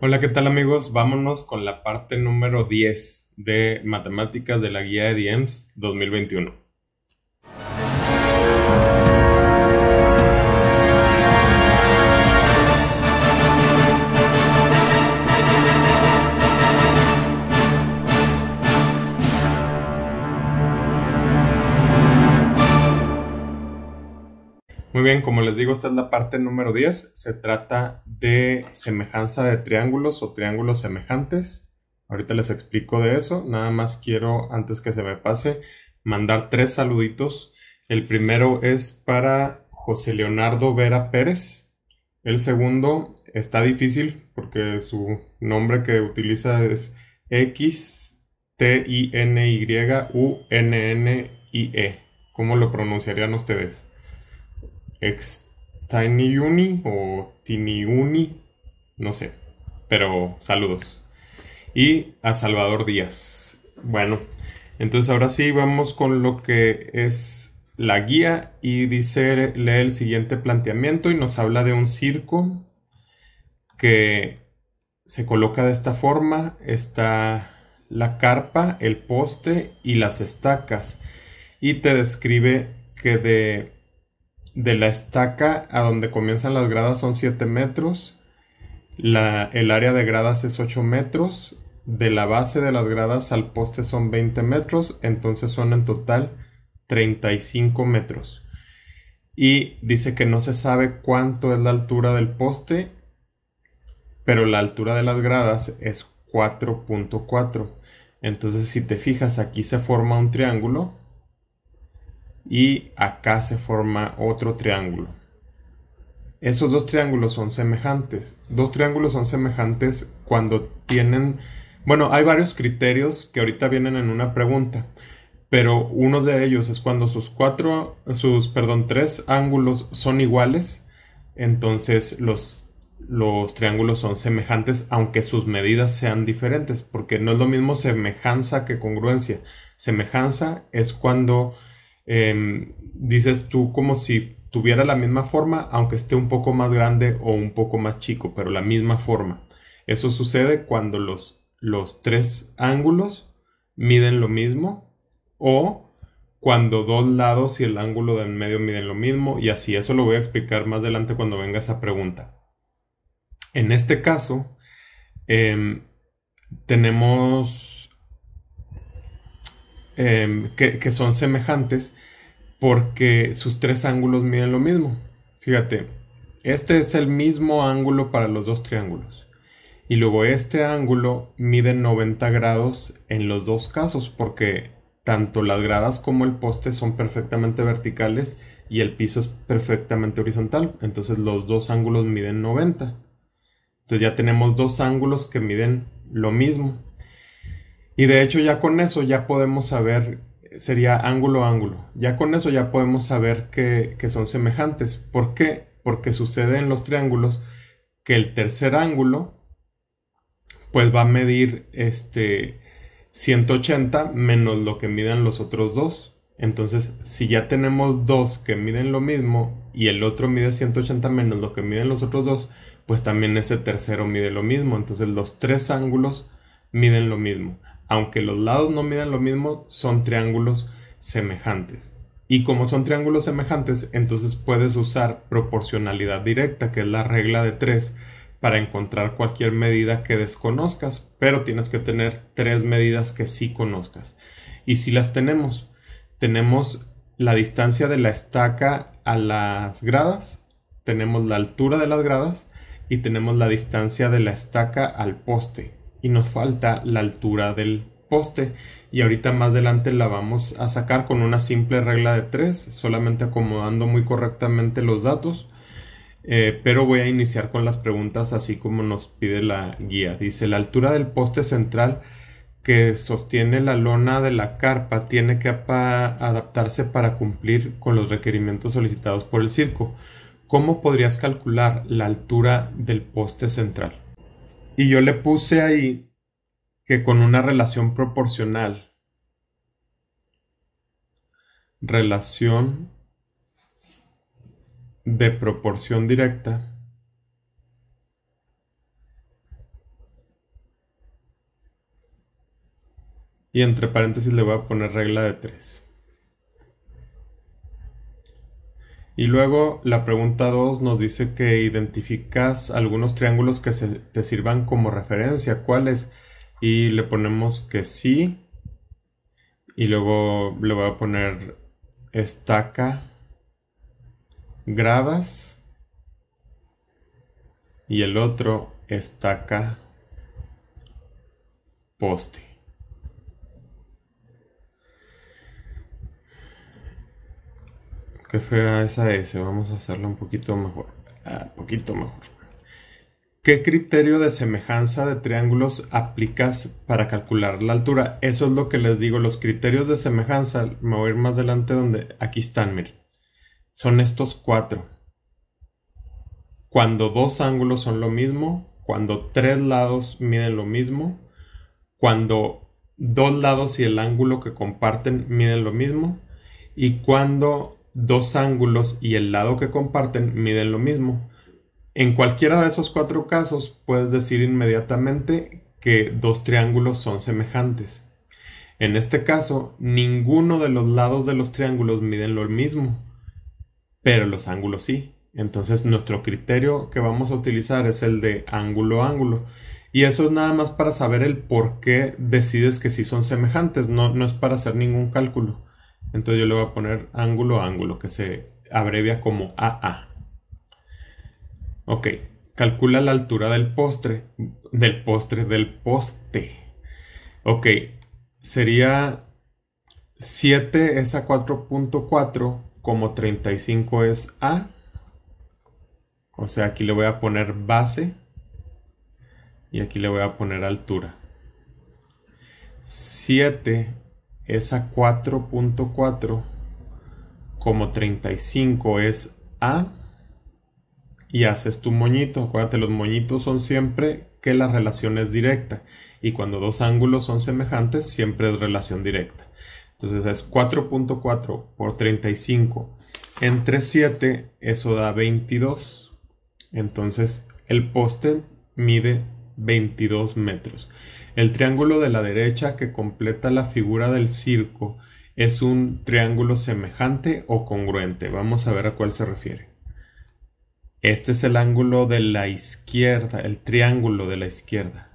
Hola, ¿qué tal amigos? Vámonos con la parte número 10 de Matemáticas de la Guía de DMs e 2021. Muy bien, como les digo, esta es la parte número 10. Se trata de semejanza de triángulos o triángulos semejantes. Ahorita les explico de eso. Nada más quiero, antes que se me pase, mandar tres saluditos. El primero es para José Leonardo Vera Pérez. El segundo está difícil porque su nombre que utiliza es X T I N Y U N N I E. ¿Cómo lo pronunciarían ustedes? ex uni o uni no sé, pero saludos. Y a Salvador Díaz. Bueno, entonces ahora sí vamos con lo que es la guía y dice, lee el siguiente planteamiento y nos habla de un circo que se coloca de esta forma, está la carpa, el poste y las estacas y te describe que de de la estaca a donde comienzan las gradas son 7 metros, el área de gradas es 8 metros, de la base de las gradas al poste son 20 metros, entonces son en total 35 metros. Y dice que no se sabe cuánto es la altura del poste, pero la altura de las gradas es 4.4. Entonces si te fijas aquí se forma un triángulo y acá se forma otro triángulo. Esos dos triángulos son semejantes. Dos triángulos son semejantes cuando tienen... Bueno, hay varios criterios que ahorita vienen en una pregunta, pero uno de ellos es cuando sus cuatro, sus, perdón, tres ángulos son iguales, entonces los, los triángulos son semejantes aunque sus medidas sean diferentes, porque no es lo mismo semejanza que congruencia. Semejanza es cuando Em, dices tú como si tuviera la misma forma, aunque esté un poco más grande o un poco más chico, pero la misma forma. Eso sucede cuando los, los tres ángulos miden lo mismo o cuando dos lados y el ángulo del medio miden lo mismo y así. Eso lo voy a explicar más adelante cuando venga esa pregunta. En este caso, em, tenemos Em, que, que, son semejantes porque sus tres ángulos miden lo mismo. Fíjate, este es el mismo ángulo para los dos triángulos. Y luego este ángulo mide 90 grados en los dos casos porque tanto las gradas como el poste son perfectamente verticales y el piso es perfectamente horizontal. Entonces los dos ángulos miden 90. Entonces ya tenemos dos ángulos que miden lo mismo. Y de hecho ya con eso ya podemos saber, sería ángulo ángulo, ya con eso ya podemos saber que, que son semejantes. ¿Por qué? Porque sucede en los triángulos que el tercer ángulo pues va a medir este 180 menos lo que midan los otros dos. Entonces, si ya tenemos dos que miden lo mismo y el otro mide 180 menos lo que miden los otros dos, pues también ese tercero mide lo mismo. Entonces, los tres ángulos miden lo mismo aunque los lados no midan lo mismo, son triángulos semejantes. Y como son triángulos semejantes, entonces puedes usar proporcionalidad directa, que es la regla de 3, para encontrar cualquier medida que desconozcas, pero tienes que tener tres medidas que sí conozcas. Y si las tenemos, tenemos la distancia de la estaca a las gradas, tenemos la altura de las gradas y tenemos la distancia de la estaca al poste y nos falta la altura del poste y ahorita más adelante la vamos a sacar con una simple regla de tres solamente acomodando muy correctamente los datos eh, pero voy a iniciar con las preguntas así como nos pide la guía dice la altura del poste central que sostiene la lona de la carpa tiene que adaptarse para cumplir con los requerimientos solicitados por el circo ¿cómo podrías calcular la altura del poste central? Y yo le puse ahí que con una relación proporcional. Relación de proporción directa. Y entre paréntesis le voy a poner regla de 3. Y luego la pregunta 2 nos dice que identificas algunos triángulos que te sirvan como referencia, ¿cuáles? Y le ponemos que sí. Y luego le voy a poner estaca, gradas. Y el otro estaca, poste. Qué fea esa S, vamos a hacerlo un poquito mejor. Ah, poquito mejor. ¿Qué criterio de semejanza de triángulos aplicas para calcular la altura? Eso es lo que les digo, los criterios de semejanza, me voy a ir más adelante donde aquí están, miren. Son estos cuatro. Cuando dos ángulos son lo mismo, cuando tres lados miden lo mismo, cuando dos lados y el ángulo que comparten miden lo mismo, y cuando dos ángulos y el lado que comparten miden lo mismo. En cualquiera de esos cuatro casos puedes decir inmediatamente que dos triángulos son semejantes. En este caso, ninguno de los lados de los triángulos miden lo mismo, pero los ángulos sí. Entonces nuestro criterio que vamos a utilizar es el de ángulo ángulo. Y eso es nada más para saber el por qué decides que sí son semejantes, no, no es para hacer ningún cálculo. Entonces yo le voy a poner ángulo ángulo, que se abrevia como AA. Ok, calcula la altura del postre, del postre, del poste. Ok, sería 7 es a 4.4, como 35 es A. O sea, aquí le voy a poner base y aquí le voy a poner altura. 7 es a 4.4 como 35 es a y haces tu moñito. Acuérdate, los moñitos son siempre que la relación es directa y cuando dos ángulos son semejantes siempre es relación directa. Entonces es 4.4 por 35 entre 7, eso da 22. Entonces el poste mide 22 metros. El triángulo de la derecha que completa la figura del circo es un triángulo semejante o congruente. Vamos a ver a cuál se refiere. Este es el ángulo de la izquierda, el triángulo de la izquierda.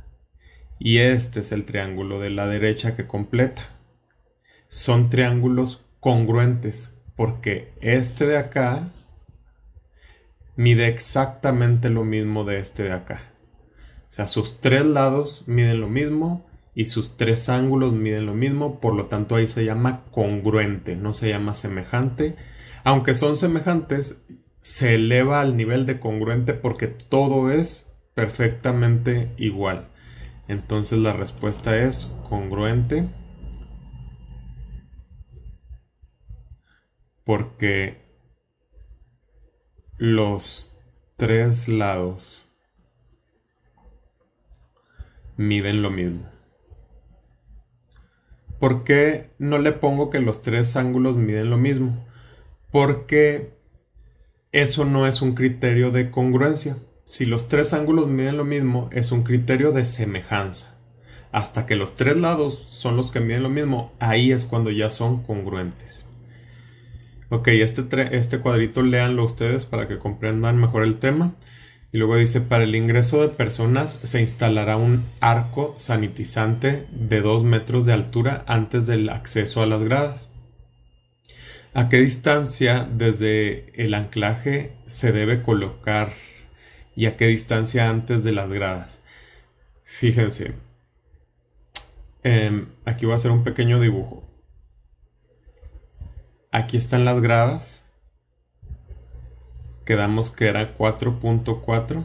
Y este es el triángulo de la derecha que completa. Son triángulos congruentes porque este de acá mide exactamente lo mismo de este de acá. O sea, sus tres lados miden lo mismo y sus tres ángulos miden lo mismo, por lo tanto ahí se llama congruente, no se llama semejante. Aunque son semejantes, se eleva al nivel de congruente porque todo es perfectamente igual. Entonces la respuesta es congruente porque los tres lados miden lo mismo. ¿Por qué no le pongo que los tres ángulos miden lo mismo? Porque eso no es un criterio de congruencia. Si los tres ángulos miden lo mismo, es un criterio de semejanza. Hasta que los tres lados son los que miden lo mismo, ahí es cuando ya son congruentes. Ok, este, este cuadrito léanlo ustedes para que comprendan mejor el tema. Y luego dice, para el ingreso de personas se instalará un arco sanitizante de 2 metros de altura antes del acceso a las gradas. ¿A qué distancia desde el anclaje se debe colocar y a qué distancia antes de las gradas? Fíjense, em, aquí voy a hacer un pequeño dibujo. Aquí están las gradas quedamos que era 4.4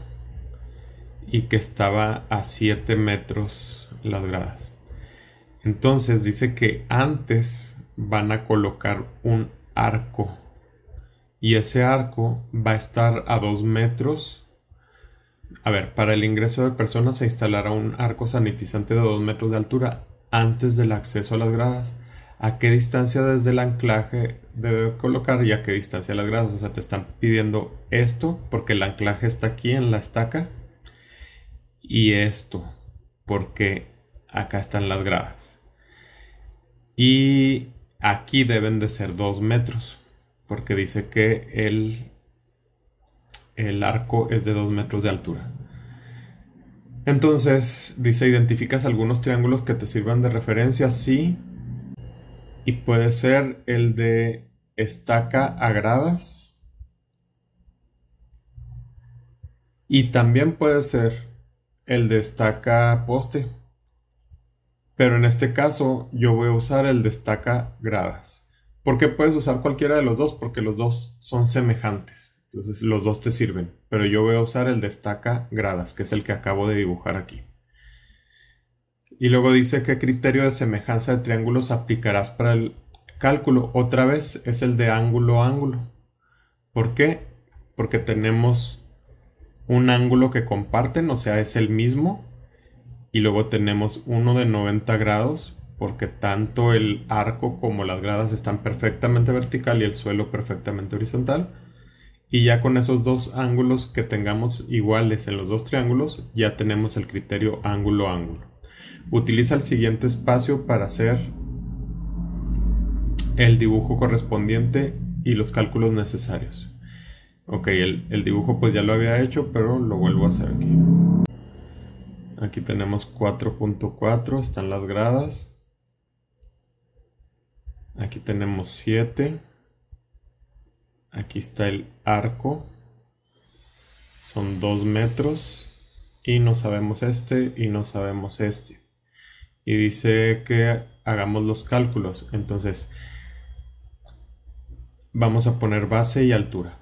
y que estaba a 7 metros las gradas. Entonces dice que antes van a colocar un arco y ese arco va a estar a 2 metros. A ver, para el ingreso de personas se instalará un arco sanitizante de 2 metros de altura antes del acceso a las gradas a qué distancia desde el anclaje debe colocar y a qué distancia las gradas. O sea, te están pidiendo esto porque el anclaje está aquí en la estaca y esto porque acá están las gradas. Y aquí deben de ser 2 metros porque dice que el, el arco es de 2 metros de altura. Entonces, dice, ¿identificas algunos triángulos que te sirvan de referencia? Sí, y puede ser el de estaca a gradas. Y también puede ser el de estaca poste. Pero en este caso yo voy a usar el de estaca gradas. Porque puedes usar cualquiera de los dos porque los dos son semejantes. Entonces los dos te sirven. Pero yo voy a usar el de estaca gradas, que es el que acabo de dibujar aquí. Y luego dice qué criterio de semejanza de triángulos aplicarás para el cálculo. Otra vez es el de ángulo a ángulo. ¿Por qué? Porque tenemos un ángulo que comparten, o sea, es el mismo. Y luego tenemos uno de 90 grados, porque tanto el arco como las gradas están perfectamente vertical y el suelo perfectamente horizontal. Y ya con esos dos ángulos que tengamos iguales en los dos triángulos, ya tenemos el criterio ángulo-ángulo. Utiliza el siguiente espacio para hacer el dibujo correspondiente y los cálculos necesarios. Ok, el, dibujo pues ya lo había hecho, pero lo vuelvo a hacer aquí. Aquí tenemos 4.4, están las gradas. Aquí tenemos 7. Aquí está el arco. Son 2 metros. Y no sabemos este y no sabemos este y dice que hagamos los cálculos. Entonces, vamos a poner base y altura.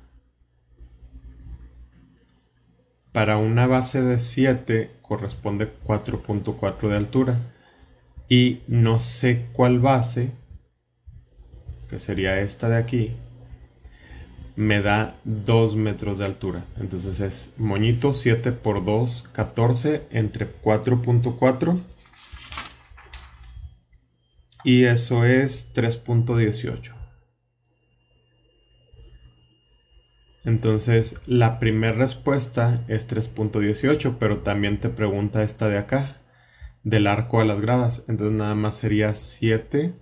Para una base de 7 corresponde 4.4 de altura. Y no sé cuál base, que sería esta de aquí, me da 2 metros de altura. Entonces es moñito 7 por 2, 14 entre 4.4 y eso es 3.18. Entonces la primera respuesta es 3.18, pero también te pregunta esta de acá, del arco a las gradas. Entonces nada más sería 7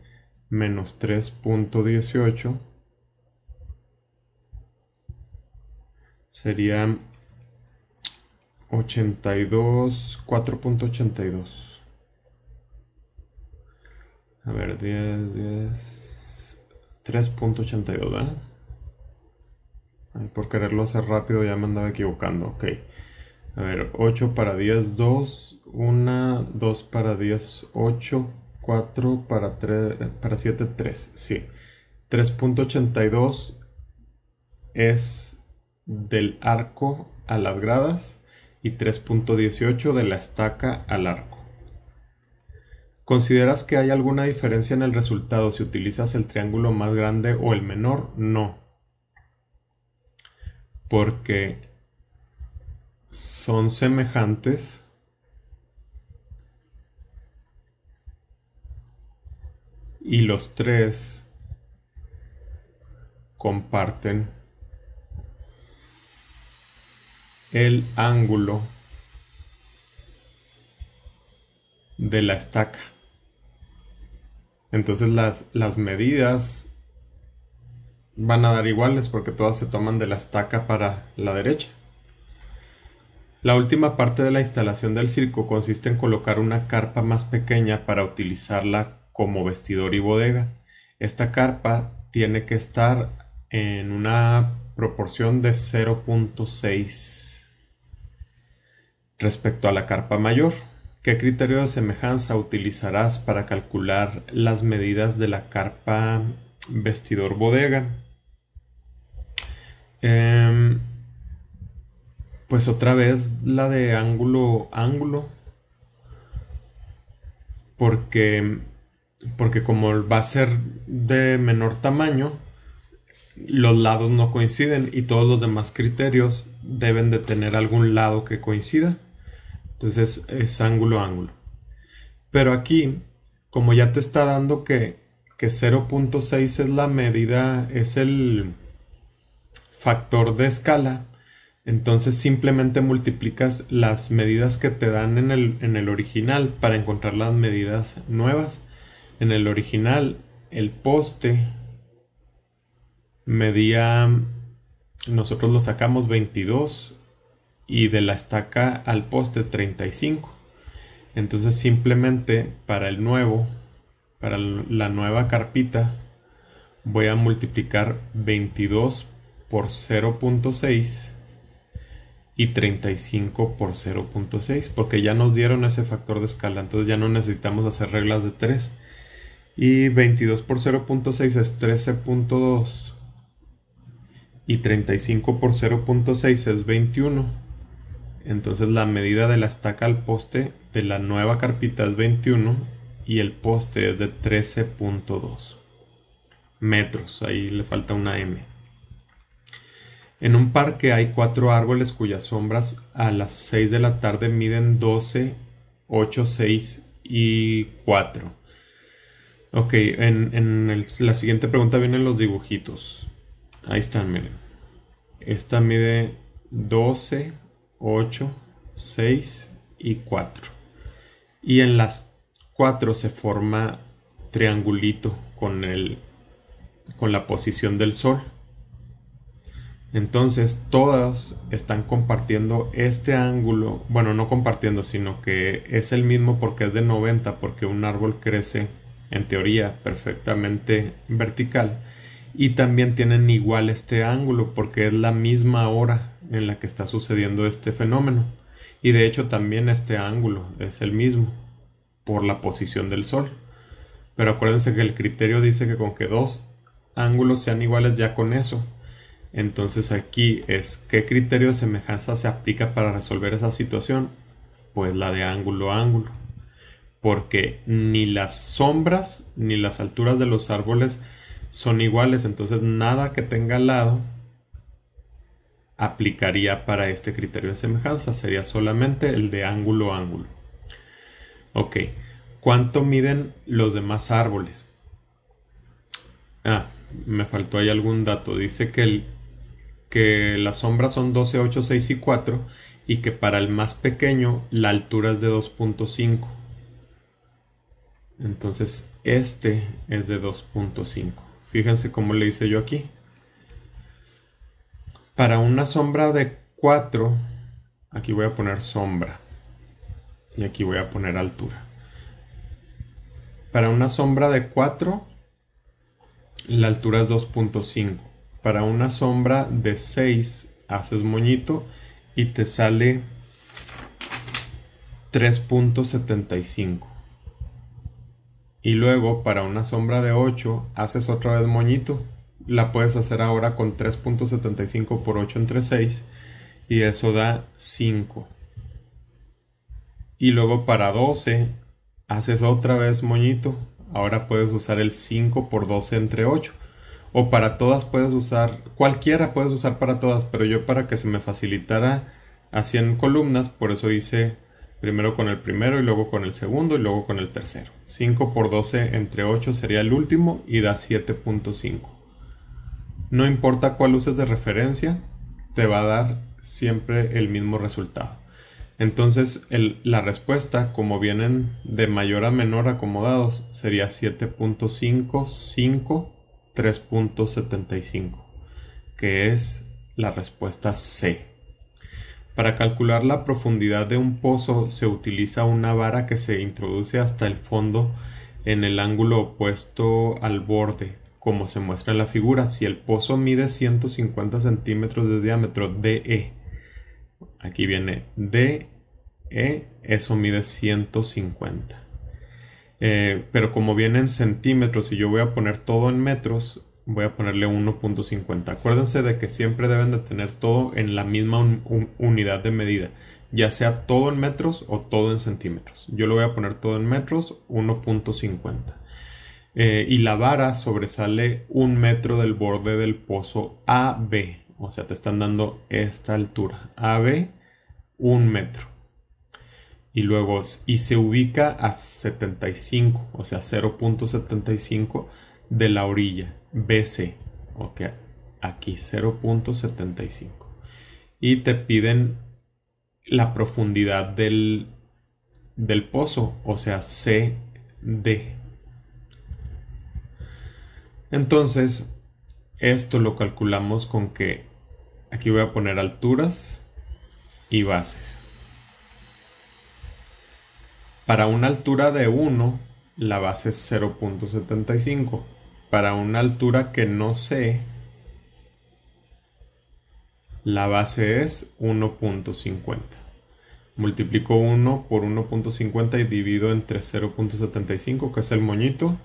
menos 3.18. Sería 82, 4.82. A ver, 10, 10, 3.82, por quererlo hacer rápido ya me andaba equivocando, ok. A ver, 8 para 10, 2, 1, 2 para 10, 8, 4 para, 3, eh, para 7, 3, sí. 3.82 es del arco a las gradas y 3.18 de la estaca al arco. ¿Consideras que hay alguna diferencia en el resultado si utilizas el triángulo más grande o el menor? No. Porque son semejantes. Y los tres comparten el ángulo de la estaca. Entonces las, medidas van a dar iguales porque todas se toman de la estaca para la derecha. La última parte de la instalación del circo consiste en colocar una carpa más pequeña para utilizarla como vestidor y bodega. Esta carpa tiene que estar en una proporción de 0.6 respecto a la carpa mayor. ¿Qué criterio de semejanza utilizarás para calcular las medidas de la carpa vestidor bodega? Em, pues otra vez la de ángulo ángulo. Porque, porque como va a ser de menor tamaño, los lados no coinciden y todos los demás criterios deben de tener algún lado que coincida. Entonces es ángulo ángulo. Pero aquí, como ya te está dando que, que 0.6 es la medida, es el factor de escala, entonces simplemente multiplicas las medidas que te dan en el, en el, original para encontrar las medidas nuevas. En el original, el poste medía, nosotros lo sacamos 22 y de la estaca al poste 35. Entonces simplemente para el nuevo, para la nueva carpita, voy a multiplicar 22 por 0.6 y 35 por 0.6 porque ya nos dieron ese factor de escala entonces ya no necesitamos hacer reglas de 3 y 22 por 0.6 es 13.2 y 35 por 0.6 es 21 entonces la medida de la estaca al poste de la nueva carpita es 21 y el poste es de 13.2 metros. Ahí le falta una M. En un parque hay cuatro árboles cuyas sombras a las 6 de la tarde miden 12, 8, 6 y 4. Ok, en, la siguiente pregunta vienen los dibujitos. Ahí están, miren. Esta mide 12, 8, 6 y 4. Y en las 4 se forma triangulito con, el, con la posición del Sol. Entonces todas están compartiendo este ángulo, bueno, no compartiendo, sino que es el mismo porque es de 90, porque un árbol crece en teoría perfectamente vertical y también tienen igual este ángulo porque es la misma hora en la que está sucediendo este fenómeno. Y de hecho también este ángulo es el mismo por la posición del Sol. Pero acuérdense que el criterio dice que con que dos ángulos sean iguales ya con eso. Entonces aquí es qué criterio de semejanza se aplica para resolver esa situación. Pues la de ángulo a ángulo. Porque ni las sombras ni las alturas de los árboles son iguales. Entonces nada que tenga al lado aplicaría para este criterio de semejanza. Sería solamente el de ángulo ángulo. Ok. ¿Cuánto miden los demás árboles? Ah, me faltó ahí algún dato. Dice que, el, que las sombras son 12, 8, 6 y 4 y que para el más pequeño la altura es de 2.5. Entonces este es de 2.5. Fíjense cómo le hice yo aquí. Para una sombra de 4, aquí voy a poner sombra y aquí voy a poner altura. Para una sombra de 4, la altura es 2.5. Para una sombra de 6, haces moñito y te sale 3.75. Y luego para una sombra de 8, haces otra vez moñito la puedes hacer ahora con 3.75 por 8 entre 6 y eso da 5. Y luego para 12 haces otra vez moñito. Ahora puedes usar el 5 por 12 entre 8. O para todas puedes usar, cualquiera puedes usar para todas, pero yo para que se me facilitara a en columnas, por eso hice primero con el primero y luego con el segundo y luego con el tercero. 5 por 12 entre 8 sería el último y da 7.5. No importa cuál uses de referencia, te va a dar siempre el mismo resultado. Entonces la respuesta, como vienen de mayor a menor acomodados, sería 7.55 3.75, que es la respuesta C. Para calcular la profundidad de un pozo se utiliza una vara que se introduce hasta el fondo en el ángulo opuesto al borde como se muestra en la figura, si el pozo mide 150 centímetros de diámetro DE, aquí viene DE, eso mide 150. Eh, pero como viene en centímetros y yo voy a poner todo en metros, voy a ponerle 1.50. Acuérdense de que siempre deben de tener todo en la misma unidad de medida, ya sea todo en metros o todo en centímetros. Yo lo voy a poner todo en metros, 1.50. Eh, y la vara sobresale un metro del borde del pozo AB. O sea, te están dando esta altura. AB, un metro. Y luego, y se ubica a 75, o sea, 0.75 de la orilla. BC, ok, aquí 0.75. Y te piden la profundidad del, del pozo, o sea, CD. Entonces, esto lo calculamos con que aquí voy a poner alturas y bases. Para una altura de 1, la base es 0.75. Para una altura que no sé, la base es 1.50. Multiplico 1 por 1.50 y divido entre 0.75, que es el moñito,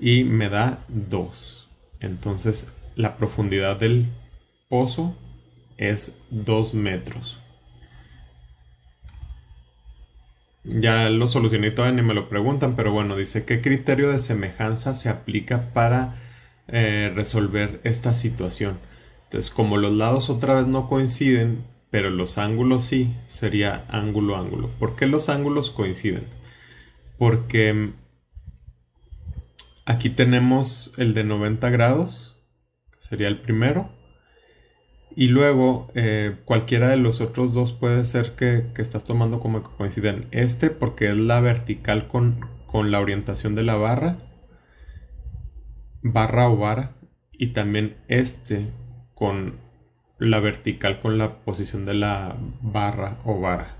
y me da 2. Entonces la profundidad del pozo es 2 metros. Ya lo solucioné y todavía ni me lo preguntan, pero bueno, dice, ¿qué criterio de semejanza se aplica para eh, resolver esta situación? Entonces, como los lados otra vez no coinciden, pero los ángulos sí, sería ángulo-ángulo. ¿Por qué los ángulos coinciden? Porque Aquí tenemos el de 90 grados, que sería el primero. Y luego eh, cualquiera de los otros dos puede ser que, estás tomando como que coinciden. Este porque es la vertical con, con la orientación de la barra, barra o vara. Y también este con la vertical con la posición de la barra o vara.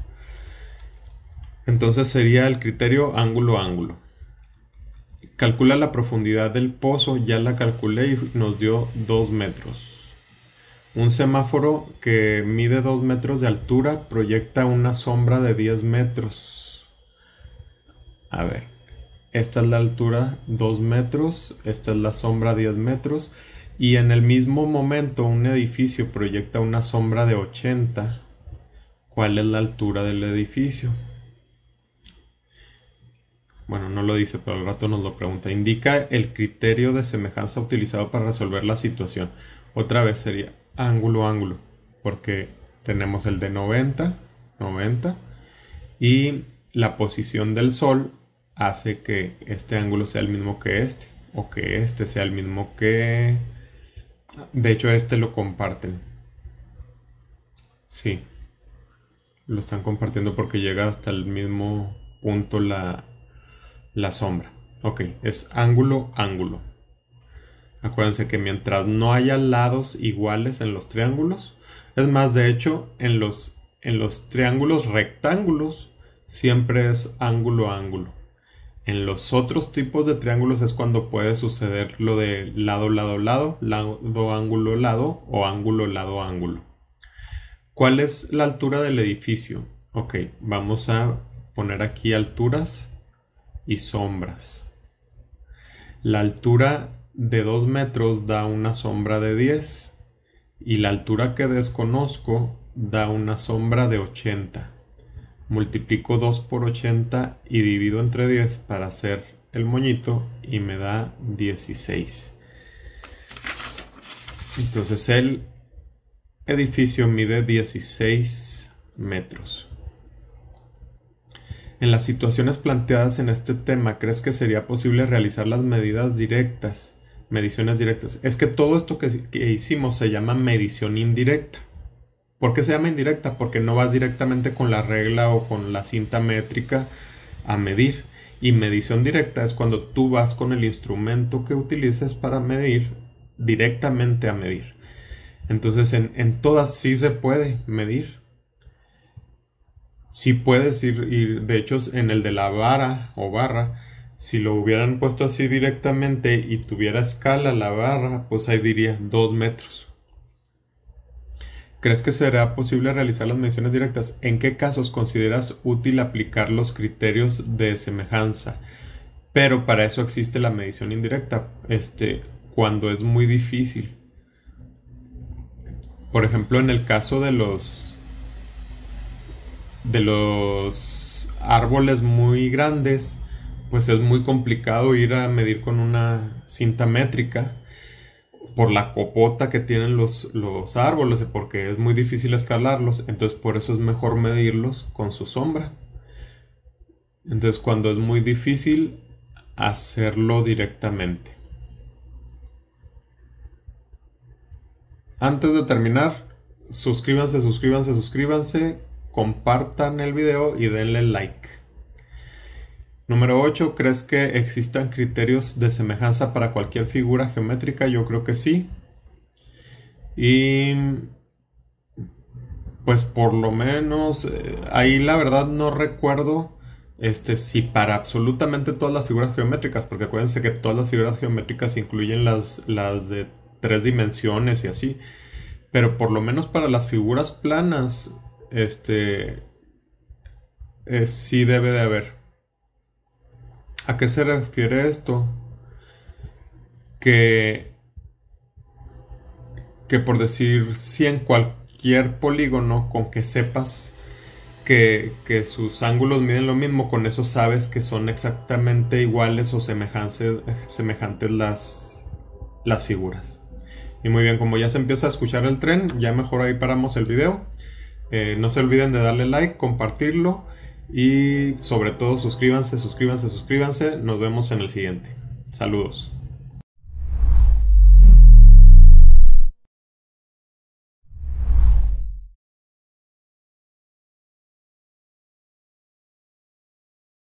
Entonces sería el criterio ángulo-ángulo. Calcula la profundidad del pozo, ya la calculé y nos dio 2 metros. Un semáforo que mide 2 metros de altura proyecta una sombra de 10 metros. A ver, esta es la altura 2 metros, esta es la sombra 10 metros y en el mismo momento un edificio proyecta una sombra de 80. ¿Cuál es la altura del edificio? bueno, no lo dice, pero al rato nos lo pregunta, indica el criterio de semejanza utilizado para resolver la situación. Otra vez sería ángulo ángulo, porque tenemos el de 90, 90, y la posición del sol hace que este ángulo sea el mismo que este, o que este sea el mismo que... De hecho, este lo comparten. Sí, lo están compartiendo porque llega hasta el mismo punto la, la sombra. Ok, es ángulo, ángulo. Acuérdense que mientras no haya lados iguales en los triángulos, es más, de hecho, en los, en los triángulos rectángulos siempre es ángulo, ángulo. En los otros tipos de triángulos es cuando puede suceder lo de lado, lado, lado, lado, ángulo, lado o ángulo, lado, ángulo. ¿Cuál es la altura del edificio? Ok, vamos a poner aquí alturas y sombras. La altura de 2 metros da una sombra de 10 y la altura que desconozco da una sombra de 80. Multiplico 2 por 80 y divido entre 10 para hacer el moñito y me da 16. Entonces el edificio mide 16 metros. En las situaciones planteadas en este tema, ¿crees que sería posible realizar las medidas directas? Mediciones directas. Es que todo esto que, hicimos se llama medición indirecta. ¿Por qué se llama indirecta? Porque no vas directamente con la regla o con la cinta métrica a medir. Y medición directa es cuando tú vas con el instrumento que utilices para medir directamente a medir. Entonces en, en todas sí se puede medir si puedes ir, de hecho, en el de la vara o barra, si lo hubieran puesto así directamente y tuviera escala la barra, pues ahí diría 2 metros. ¿Crees que será posible realizar las mediciones directas? ¿En qué casos consideras útil aplicar los criterios de semejanza? Pero para eso existe la medición indirecta, este, cuando es muy difícil. Por ejemplo, en el caso de los de los árboles muy grandes, pues es muy complicado ir a medir con una cinta métrica por la copota que tienen los, los árboles, porque es muy difícil escalarlos, entonces por eso es mejor medirlos con su sombra. Entonces cuando es muy difícil hacerlo directamente. Antes de terminar, suscríbanse, suscríbanse, suscríbanse compartan el video y denle like. Número 8, ¿crees que existan criterios de semejanza para cualquier figura geométrica? Yo creo que sí. Y pues por lo menos eh, ahí la verdad no recuerdo este, si para absolutamente todas las figuras geométricas, porque acuérdense que todas las figuras geométricas incluyen las, las de tres dimensiones y así, pero por lo menos para las figuras planas este, sí debe de haber. ¿A qué se refiere esto? Que, que por decir si en cualquier polígono, con que sepas que, que, sus ángulos miden lo mismo, con eso sabes que son exactamente iguales o semejantes las, las figuras. Y muy bien, como ya se empieza a escuchar el tren, ya mejor ahí paramos el video. Eh, no se olviden de darle like, compartirlo y sobre todo suscríbanse, suscríbanse, suscríbanse. Nos vemos en el siguiente. Saludos.